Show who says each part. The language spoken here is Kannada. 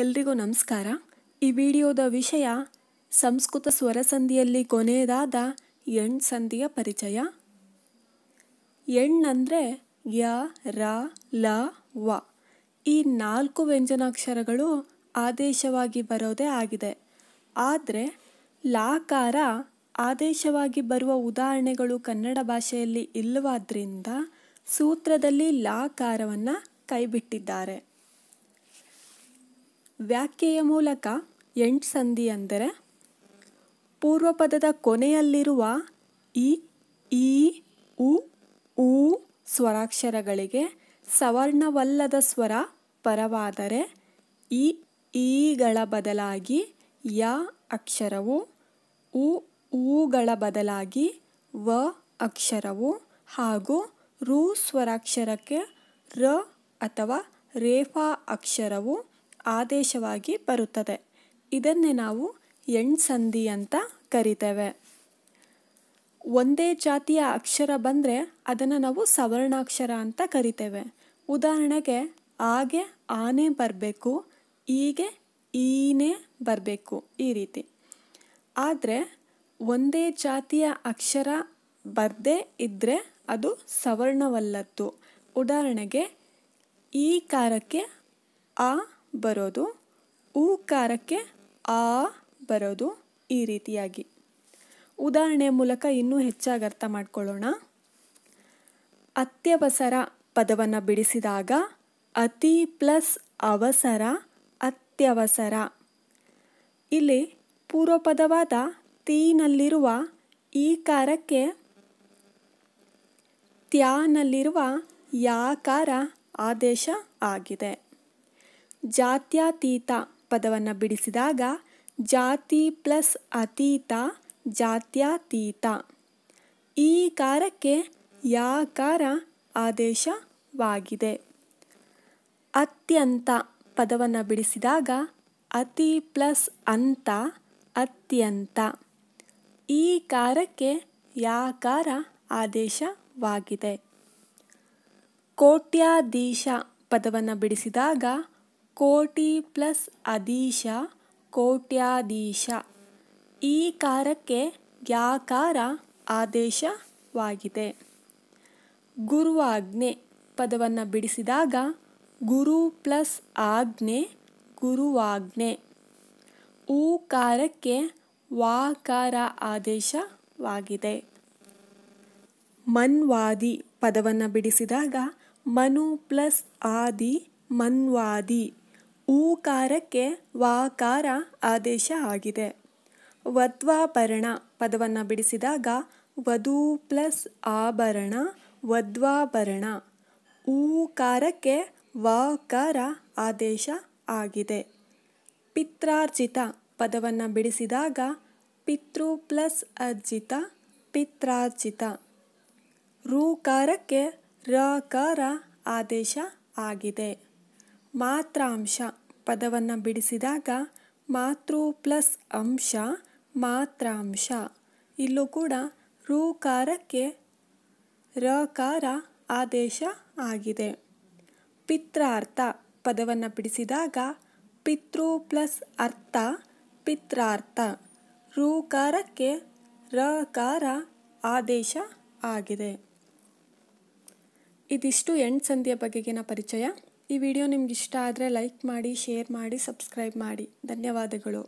Speaker 1: ಎಲ್ರಿಗೂ ನಮಸ್ಕಾರ ಈ ವಿಡಿಯೋದ ವಿಷಯ ಸಂಸ್ಕೃತ ಸ್ವರಸಂಧಿಯಲ್ಲಿ ಕೊನೆಯದಾದ ಎಣ್ ಸಂಧಿಯ ಪರಿಚಯ ಎಣ್ ಅಂದರೆ ಯ ರ ಲ ವ ಈ ನಾಲ್ಕು ವ್ಯಂಜನಾಕ್ಷರಗಳು ಆದೇಶವಾಗಿ ಬರೋದೇ ಆಗಿದೆ ಆದರೆ ಲಾಕಾರ ಆದೇಶವಾಗಿ ಬರುವ ಉದಾಹರಣೆಗಳು ಕನ್ನಡ ಭಾಷೆಯಲ್ಲಿ ಇಲ್ಲವಾದ್ರಿಂದ ಸೂತ್ರದಲ್ಲಿ ಲಾಕಾರವನ್ನು ಕೈಬಿಟ್ಟಿದ್ದಾರೆ ವ್ಯಾಖ್ಯೆಯ ಮೂಲಕ ಸಂಧಿ ಅಂದರೆ ಪೂರ್ವಪದದ ಕೊನೆಯಲ್ಲಿರುವ ಇ ಈ ಉ ಊ ಸ್ವರಾಕ್ಷರಗಳಿಗೆ ಸವರ್ಣವಲ್ಲದ ಸ್ವರ ಪರವಾದರೆ ಇ ಈಗಳ ಬದಲಾಗಿ ಯ ಅಕ್ಷರವು ಉ ಊಗಳ ಬದಲಾಗಿ ವ ಅಕ್ಷರವು ಹಾಗೂ ರು ಸ್ವರಾಕ್ಷರಕ್ಕೆ ರ ಅಥವಾ ರೇಫಾ ಅಕ್ಷರವು ಆದೇಶವಾಗಿ ಬರುತ್ತದೆ ಇದನ್ನೇ ನಾವು ಎಣ್ಸಂಧಿ ಅಂತ ಕರಿತೇವೆ ಒಂದೇ ಜಾತಿಯ ಅಕ್ಷರ ಬಂದರೆ ಅದನ್ನು ನಾವು ಸವರ್ಣಾಕ್ಷರ ಅಂತ ಕರಿತೇವೆ ಉದಾಹರಣೆಗೆ ಆಗೆ ಆನೆ ಬರಬೇಕು ಹೀಗೆ ಈನೇ ಬರಬೇಕು ಈ ರೀತಿ ಆದರೆ ಒಂದೇ ಜಾತಿಯ ಅಕ್ಷರ ಬರದೇ ಇದ್ದರೆ ಅದು ಸವರ್ಣವಲ್ಲದ್ದು ಉದಾಹರಣೆಗೆ ಈ ಕಾರಕ್ಕೆ ಆ ಬರೋದು ಕಾರಕ್ಕೆ ಆ ಬರೋದು ಈ ರೀತಿಯಾಗಿ ಉದಾಹರಣೆ ಮೂಲಕ ಇನ್ನೂ ಹೆಚ್ಚಾಗಿ ಅರ್ಥ ಮಾಡ್ಕೊಳ್ಳೋಣ ಅತ್ಯವಸರ ಪದವನ್ನು ಬಿಡಿಸಿದಾಗ ಅತಿ ಪ್ಲಸ್ ಅವಸರ ಅತ್ಯವಸರ ಇಲ್ಲಿ ಪೂರ್ವಪದವಾದ ತೀನಲ್ಲಿರುವ ಈ ಕಾರಕ್ಕೆ ತ್ಯಾನಲ್ಲಿರುವ ಯಾಕಾರ ಆದೇಶ ಆಗಿದೆ ಜಾತ್ಯತೀತ ಪದವನ್ನು ಬಿಡಿಸಿದಾಗ ಜಾತಿ ಪ್ಲಸ್ ಅತೀತ ಜಾತ್ಯಾತೀತ ಈ ಕಾರಕ್ಕೆ ಯಾಕಾರ ಆದೇಶವಾಗಿದೆ ಅತ್ಯಂತ ಪದವನ್ನು ಬಿಡಿಸಿದಾಗ ಅತಿ ಪ್ಲಸ್ ಅಂತ ಅತ್ಯಂತ ಈ ಕಾರಕ್ಕೆ ಯಾಕಾರ ಆದೇಶವಾಗಿದೆ ಕೋಟ್ಯಾಧೀಶ ಪದವನ್ನು ಬಿಡಿಸಿದಾಗ ಕೋಟಿ ಪ್ಲಸ್ ಅಧೀಶ ಕೋಟ್ಯಾಧೀಶ ಈ ಕಾರಕ್ಕೆ ಯಾಕಾರ ಆದೇಶವಾಗಿದೆ ಗುರುವಾಜ್ಞೆ ಪದವನ್ನು ಬಿಡಿಸಿದಾಗ ಗುರು ಪ್ಲಸ್ ಆಜ್ಞೆ ಗುರುವಾಜ್ಞೆ ಊಕಾರಕ್ಕೆ ವಾಕಾರ ಆದೇಶವಾಗಿದೆ ಮನ್ವಾದಿ ಪದವನ್ನು ಬಿಡಿಸಿದಾಗ ಮನು ಪ್ಲಸ್ ಆದಿ ಮನ್ವಾದಿ ಊಕಾರಕ್ಕೆ ವಾಕಾರ ಆದೇಶ ಆಗಿದೆ ವದ್ವಾಭರಣ ಪದವನ್ನು ಬಿಡಿಸಿದಾಗ ವಧು ಪ್ಲಸ್ ಆಭರಣ ವದ್ವಾಭರಣ ಊಕಾರಕ್ಕೆ ವಾಕಾರ ಆದೇಶ ಆಗಿದೆ ಪಿತ್ರಾರ್ಜಿತ ಪದವನ್ನು ಬಿಡಿಸಿದಾಗ ಪಿತೃ ಪ್ಲಸ್ ಅರ್ಜಿತ ಪಿತ್ರಾರ್ಜಿತ ರೂಕಾರಕ್ಕೆ ರಕಾರ ಆದೇಶ ಆಗಿದೆ ಮಾತ್ರಾಂಶ ಪದವನ್ನು ಬಿಡಿಸಿದಾಗ ಮಾತೃ ಪ್ಲಸ್ ಅಂಶ ಮಾತ್ರಾಂಶ ಇಲ್ಲೂ ಕೂಡ ಋಕಾರಕ್ಕೆ ರಕಾರ ಆದೇಶ ಆಗಿದೆ ಪಿತ್ರಾರ್ಥ ಪದವನ್ನು ಬಿಡಿಸಿದಾಗ ಪಿತೃ ಪ್ಲಸ್ ಅರ್ಥ ಪಿತ್ರಾರ್ಥ ಋಕಾರಕ್ಕೆ ರಕಾರ ಆದೇಶ ಆಗಿದೆ ಇದಿಷ್ಟು ಎಂಟು ಸಂಧಿಯ ಬಗೆಗಿನ ಪರಿಚಯ ಈ ವಿಡಿಯೋ ನಿಮ್ಗೆ ಇಷ್ಟ ಆದರೆ ಲೈಕ್ ಮಾಡಿ ಶೇರ್ ಮಾಡಿ ಸಬ್ಸ್ಕ್ರೈಬ್ ಮಾಡಿ ಧನ್ಯವಾದಗಳು